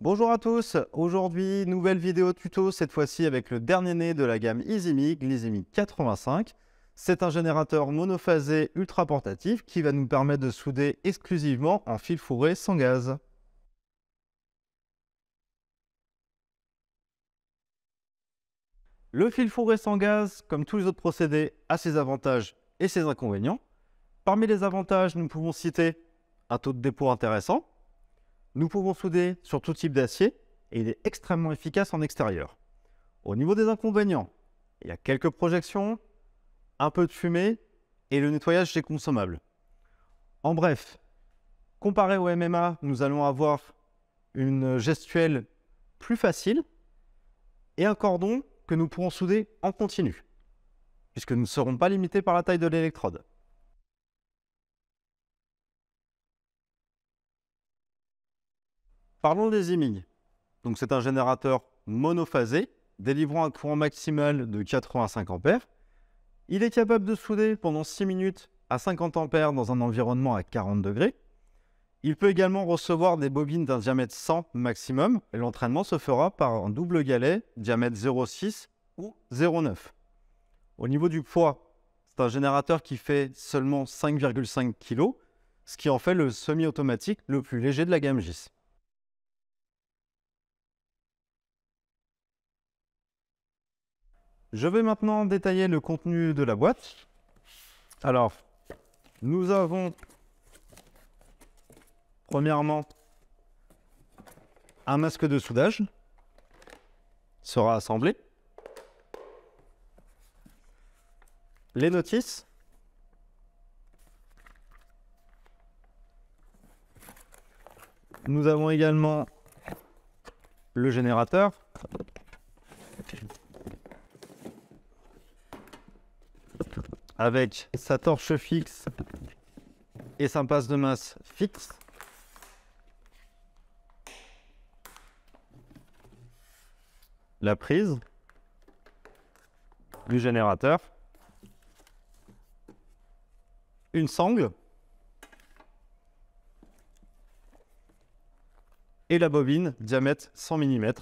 Bonjour à tous, aujourd'hui nouvelle vidéo tuto, cette fois-ci avec le dernier né de la gamme EasyMig, l'EasyMig 85. C'est un générateur monophasé ultra portatif qui va nous permettre de souder exclusivement en fil fourré sans gaz. Le fil fourré sans gaz, comme tous les autres procédés, a ses avantages et ses inconvénients. Parmi les avantages, nous pouvons citer un taux de dépôt intéressant, nous pouvons souder sur tout type d'acier et il est extrêmement efficace en extérieur. Au niveau des inconvénients, il y a quelques projections, un peu de fumée et le nettoyage des consommable. En bref, comparé au MMA, nous allons avoir une gestuelle plus facile et un cordon que nous pourrons souder en continu, puisque nous ne serons pas limités par la taille de l'électrode. Parlons des IMIG. Donc c'est un générateur monophasé délivrant un courant maximal de 85 A. Il est capable de souder pendant 6 minutes à 50 A dans un environnement à 40 degrés. Il peut également recevoir des bobines d'un diamètre 100 maximum et l'entraînement se fera par un double galet diamètre 0,6 ou 0,9. Au niveau du poids, c'est un générateur qui fait seulement 5,5 kg, ce qui en fait le semi-automatique le plus léger de la gamme GIS. Je vais maintenant détailler le contenu de la boîte. Alors, nous avons premièrement un masque de soudage sera assemblé. Les notices. Nous avons également le générateur avec sa torche fixe et sa passe de masse fixe. La prise du générateur. Une sangle. Et la bobine diamètre 100 mm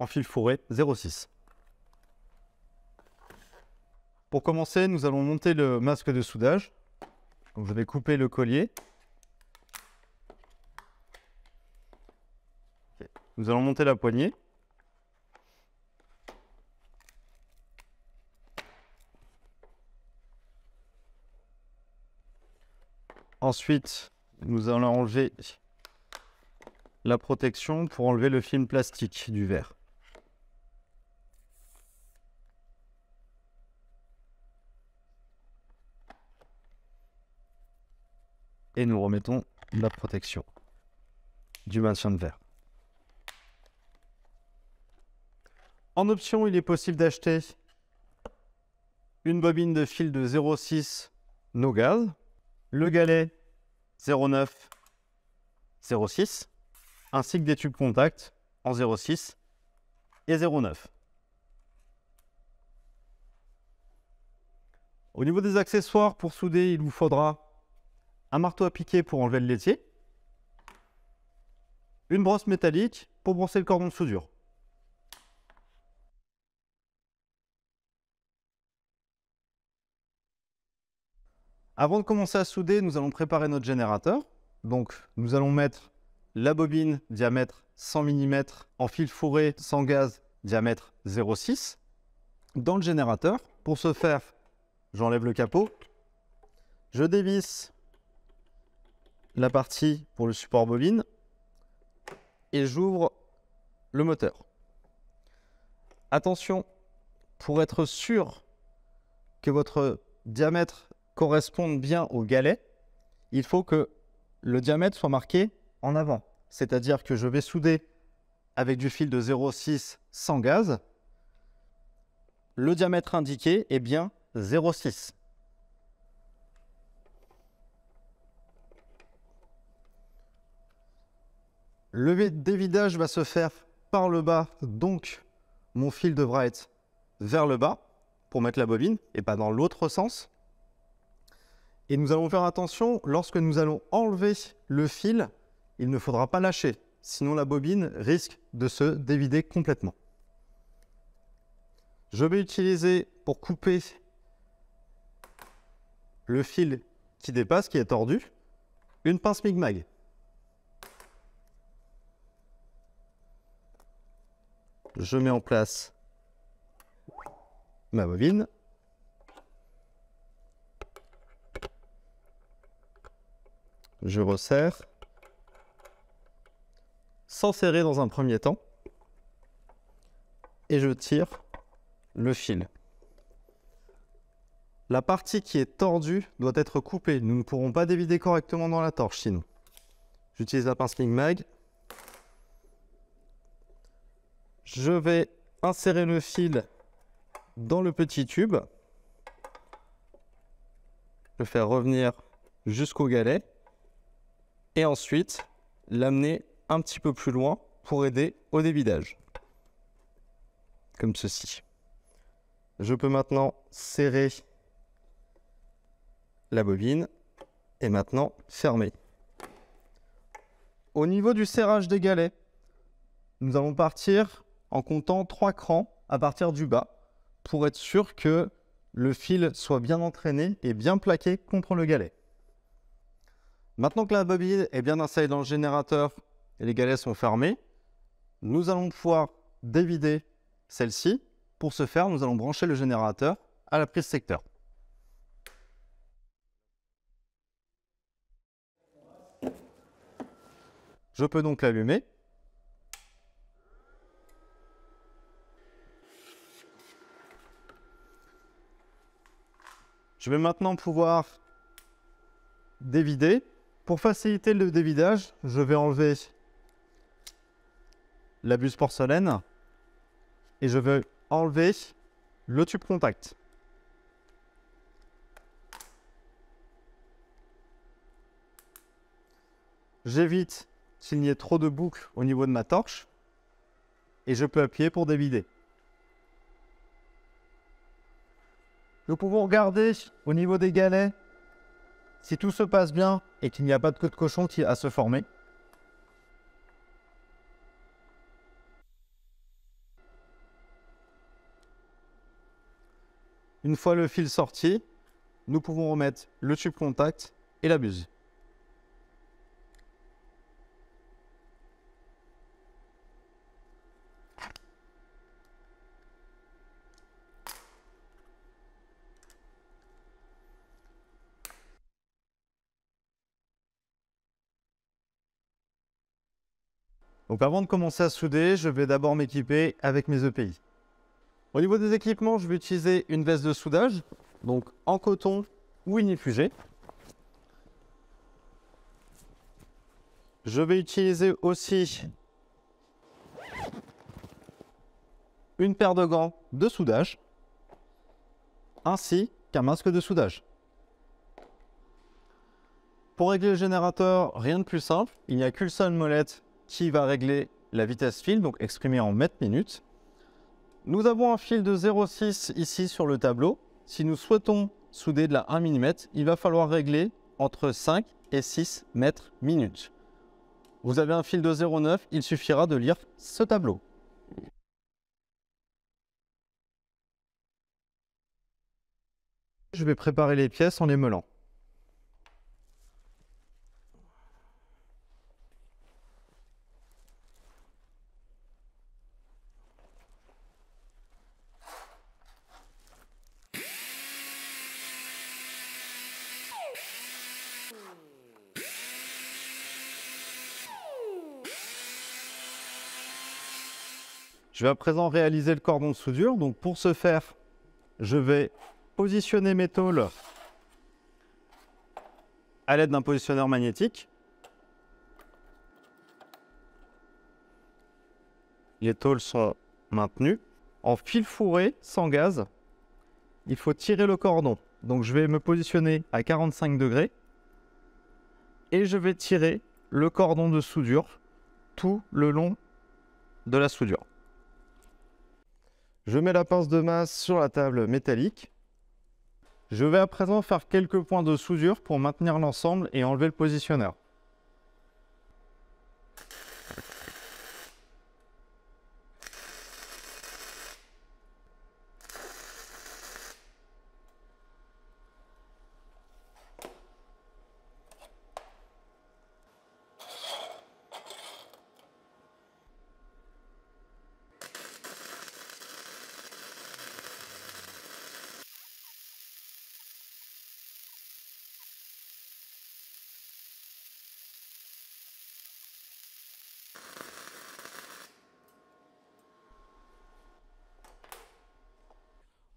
en fil fourré 0,6. Pour commencer, nous allons monter le masque de soudage. je vais couper le collier. Nous allons monter la poignée. Ensuite, nous allons enlever la protection pour enlever le film plastique du verre. et nous remettons la protection du maintien de verre. En option, il est possible d'acheter une bobine de fil de 0,6 no gaz, le galet 0,9 0,6, ainsi que des tubes contacts en 0,6 et 0,9. Au niveau des accessoires, pour souder, il vous faudra un marteau à piquer pour enlever le laitier, une brosse métallique pour brosser le cordon de soudure. Avant de commencer à souder, nous allons préparer notre générateur. Donc nous allons mettre la bobine diamètre 100 mm en fil fourré sans gaz diamètre 0,6 dans le générateur. Pour ce faire, j'enlève le capot, je dévisse la partie pour le support bobine et j'ouvre le moteur. Attention, pour être sûr que votre diamètre corresponde bien au galet, il faut que le diamètre soit marqué en avant. C'est-à-dire que je vais souder avec du fil de 0,6 sans gaz. Le diamètre indiqué est bien 0,6. Le dévidage va se faire par le bas, donc mon fil devra être vers le bas pour mettre la bobine et pas dans l'autre sens. Et nous allons faire attention, lorsque nous allons enlever le fil, il ne faudra pas lâcher, sinon la bobine risque de se dévider complètement. Je vais utiliser pour couper le fil qui dépasse, qui est tordu, une pince MIG-MAG. je mets en place ma bobine. Je resserre. Sans serrer dans un premier temps. Et je tire le fil. La partie qui est tordue doit être coupée. Nous ne pourrons pas dévider correctement dans la torche sinon. J'utilise la pince Mag. Je vais insérer le fil dans le petit tube. Le faire revenir jusqu'au galet. Et ensuite, l'amener un petit peu plus loin pour aider au dévidage. Comme ceci. Je peux maintenant serrer la bobine et maintenant fermer. Au niveau du serrage des galets, nous allons partir en comptant trois crans à partir du bas pour être sûr que le fil soit bien entraîné et bien plaqué contre le galet. Maintenant que la bobine est bien installée dans le générateur et les galets sont fermés, nous allons pouvoir dévider celle-ci. Pour ce faire, nous allons brancher le générateur à la prise secteur. Je peux donc l'allumer Je vais maintenant pouvoir dévider. Pour faciliter le dévidage, je vais enlever la buse porcelaine et je vais enlever le tube contact. J'évite s'il n'y ait trop de boucles au niveau de ma torche et je peux appuyer pour dévider. Nous pouvons regarder au niveau des galets si tout se passe bien et qu'il n'y a pas de queue de cochon qui à se former. Une fois le fil sorti, nous pouvons remettre le tube contact et la buse. Donc avant de commencer à souder, je vais d'abord m'équiper avec mes EPI. Au niveau des équipements, je vais utiliser une veste de soudage, donc en coton ou inifugé. Je vais utiliser aussi une paire de gants de soudage, ainsi qu'un masque de soudage. Pour régler le générateur, rien de plus simple, il n'y a qu'une seule molette qui va régler la vitesse fil, donc exprimée en mètres minutes. Nous avons un fil de 0,6 ici sur le tableau. Si nous souhaitons souder de la 1 mm, il va falloir régler entre 5 et 6 mètres minutes. Vous avez un fil de 0,9, il suffira de lire ce tableau. Je vais préparer les pièces en les meulant. Je vais à présent réaliser le cordon de soudure. Donc pour ce faire, je vais positionner mes tôles à l'aide d'un positionneur magnétique. Les tôles sont maintenues. En fil fourré, sans gaz, il faut tirer le cordon. Donc je vais me positionner à 45 degrés et je vais tirer le cordon de soudure tout le long de la soudure. Je mets la pince de masse sur la table métallique. Je vais à présent faire quelques points de soudure pour maintenir l'ensemble et enlever le positionneur.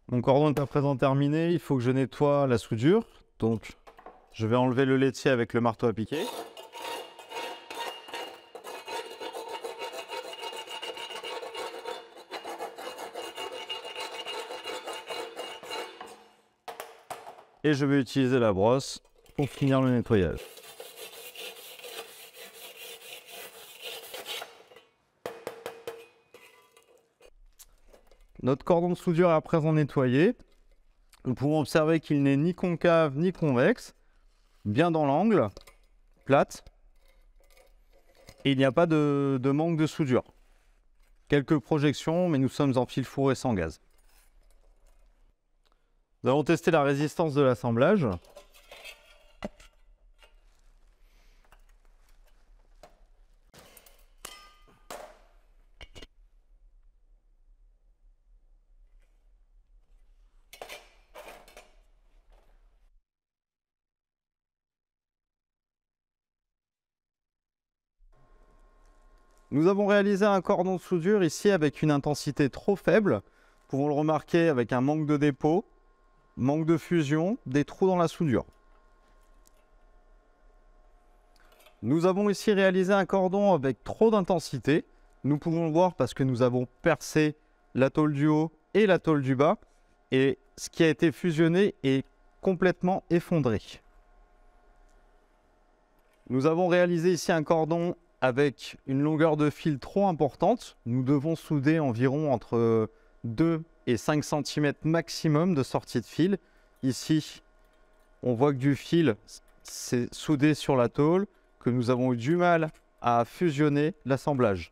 Mon cordon est à présent terminé, il faut que je nettoie la soudure. Donc je vais enlever le laitier avec le marteau à piquer. Et je vais utiliser la brosse pour finir le nettoyage. Notre cordon de soudure est à présent nettoyé. Nous pouvons observer qu'il n'est ni concave ni convexe, bien dans l'angle, plate, et il n'y a pas de, de, manque de soudure. Quelques projections, mais nous sommes en fil fourré sans gaz. Nous allons tester la résistance de l'assemblage. Nous avons réalisé un cordon de soudure ici avec une intensité trop faible. Nous pouvons le remarquer avec un manque de dépôt, manque de fusion, des trous dans la soudure. Nous avons ici réalisé un cordon avec trop d'intensité. Nous pouvons le voir parce que nous avons percé la tôle du haut et la tôle du bas. Et ce qui a été fusionné est complètement effondré. Nous avons réalisé ici un cordon avec une longueur de fil trop importante, nous devons souder environ entre 2 et 5 cm maximum de sortie de fil. Ici, on voit que du fil s'est soudé sur la tôle, que nous avons eu du mal à fusionner l'assemblage.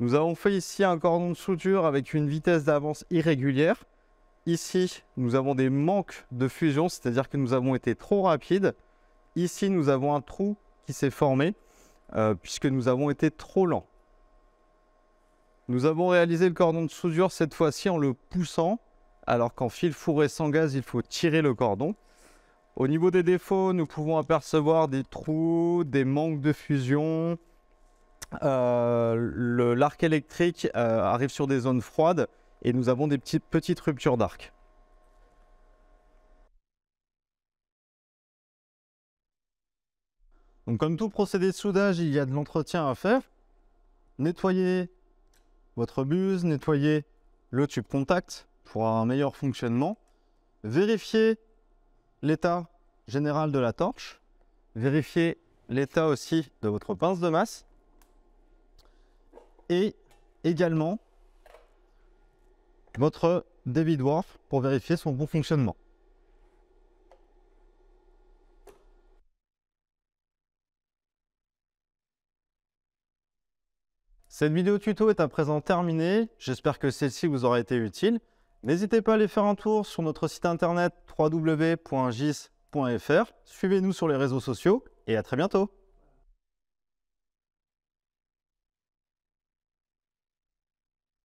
Nous avons fait ici un cordon de soudure avec une vitesse d'avance irrégulière. Ici, nous avons des manques de fusion, c'est-à-dire que nous avons été trop rapides. Ici, nous avons un trou qui s'est formé, euh, puisque nous avons été trop lents. Nous avons réalisé le cordon de soudure cette fois-ci en le poussant, alors qu'en fil fourré sans gaz, il faut tirer le cordon. Au niveau des défauts, nous pouvons apercevoir des trous, des manques de fusion. Euh, l'arc électrique euh, arrive sur des zones froides et nous avons des petites ruptures d'arc. Donc comme tout procédé de soudage, il y a de l'entretien à faire. Nettoyez votre buse, nettoyez le tube contact pour un meilleur fonctionnement. Vérifiez l'état général de la torche. Vérifiez l'état aussi de votre pince de masse. Et également votre débit dwarf pour vérifier son bon fonctionnement. Cette vidéo tuto est à présent terminée, j'espère que celle-ci vous aura été utile. N'hésitez pas à aller faire un tour sur notre site internet www.gis.fr, suivez-nous sur les réseaux sociaux et à très bientôt